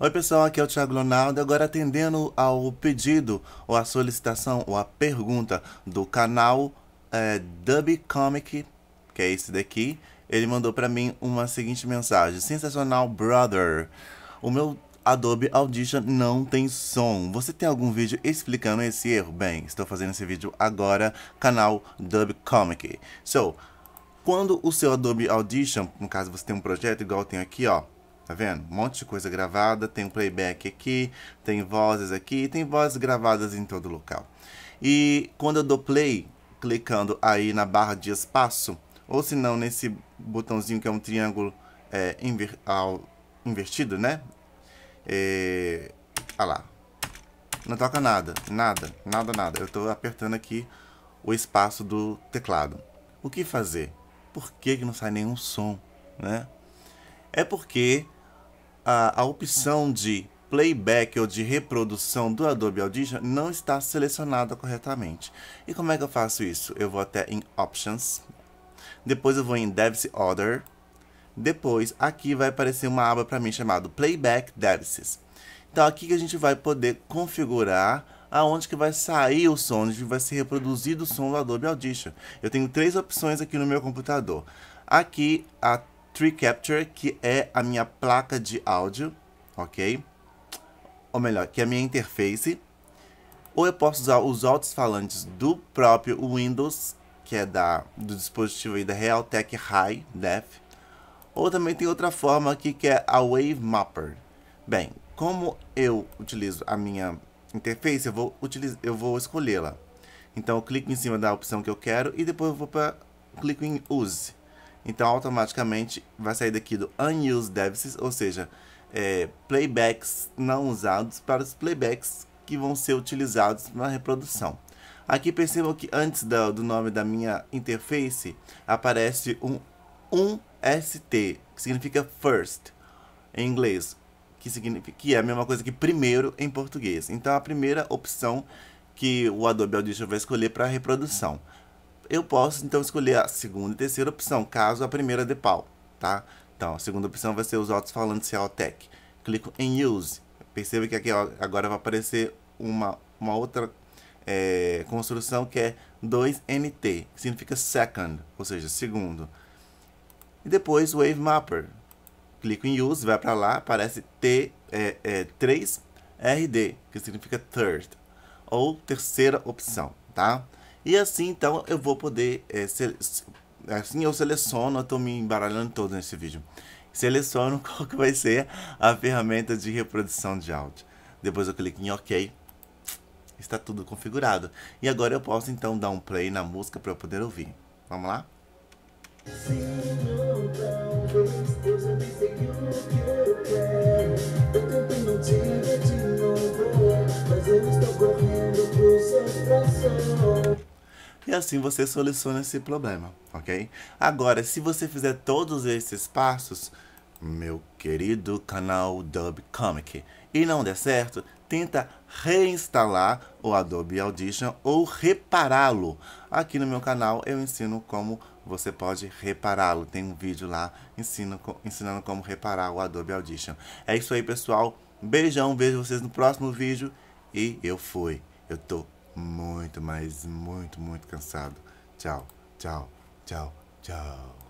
Oi pessoal, aqui é o Thiago Ronaldo. agora atendendo ao pedido, ou a solicitação, ou a pergunta do canal é, Dub Comic, que é esse daqui, ele mandou para mim uma seguinte mensagem, sensacional brother, o meu Adobe Audition não tem som. Você tem algum vídeo explicando esse erro? Bem, estou fazendo esse vídeo agora, canal Dub Comic. So, quando o seu Adobe Audition, no caso você tem um projeto igual eu tenho aqui, ó, Tá vendo? Um monte de coisa gravada, tem um playback aqui, tem vozes aqui, tem vozes gravadas em todo local. E quando eu dou play, clicando aí na barra de espaço, ou se não nesse botãozinho que é um triângulo é, inver ao, invertido, né? É, lá, não toca nada, nada, nada, nada. Eu estou apertando aqui o espaço do teclado. O que fazer? Por que, que não sai nenhum som, né? é porque a, a opção de playback ou de reprodução do Adobe Audition não está selecionada corretamente. E como é que eu faço isso? Eu vou até em Options, depois eu vou em Device Order, depois aqui vai aparecer uma aba para mim chamada Playback Devices. Então aqui que a gente vai poder configurar aonde que vai sair o som, onde vai ser reproduzido o som do Adobe Audition. Eu tenho três opções aqui no meu computador. Aqui a Tree Capture, que é a minha placa de áudio, ok? Ou melhor, que é a minha interface. Ou eu posso usar os altos-falantes do próprio Windows, que é da, do dispositivo aí da Realtek High Def. Ou também tem outra forma aqui, que é a Wave Mapper. Bem, como eu utilizo a minha interface, eu vou, eu vou escolhê-la. Então eu clico em cima da opção que eu quero e depois eu vou para clico em Use. Então, automaticamente vai sair daqui do Unused Devices, ou seja, é, playbacks não usados para os playbacks que vão ser utilizados na reprodução. Aqui percebam que antes do, do nome da minha interface aparece um, 1 ST, que significa first em inglês, que, significa, que é a mesma coisa que primeiro em português. Então, a primeira opção que o Adobe Audition vai escolher para reprodução. Eu posso então escolher a segunda e terceira opção, caso a primeira dê pau, tá? Então, a segunda opção vai ser os alto-falantes Realtek. Clico em Use. Perceba que aqui ó, agora vai aparecer uma, uma outra é, construção que é 2NT, que significa second, ou seja, segundo. E depois Wave Mapper. Clico em Use, vai para lá, aparece T, é, é, 3RD, que significa third, ou terceira opção, tá? E assim, então, eu vou poder... É, assim eu seleciono, eu tô me embaralhando todo nesse vídeo. Seleciono qual que vai ser a ferramenta de reprodução de áudio. Depois eu clico em OK. Está tudo configurado. E agora eu posso então dar um play na música para eu poder ouvir. Vamos lá? Senhor, e assim você soluciona esse problema, ok? Agora, se você fizer todos esses passos, meu querido canal Dub Comic, e não der certo, tenta reinstalar o Adobe Audition ou repará-lo. Aqui no meu canal eu ensino como você pode repará-lo. Tem um vídeo lá ensino, ensinando como reparar o Adobe Audition. É isso aí, pessoal. Beijão, vejo vocês no próximo vídeo. E eu fui. Eu tô muito, mas muito, muito cansado. Tchau, tchau, tchau, tchau.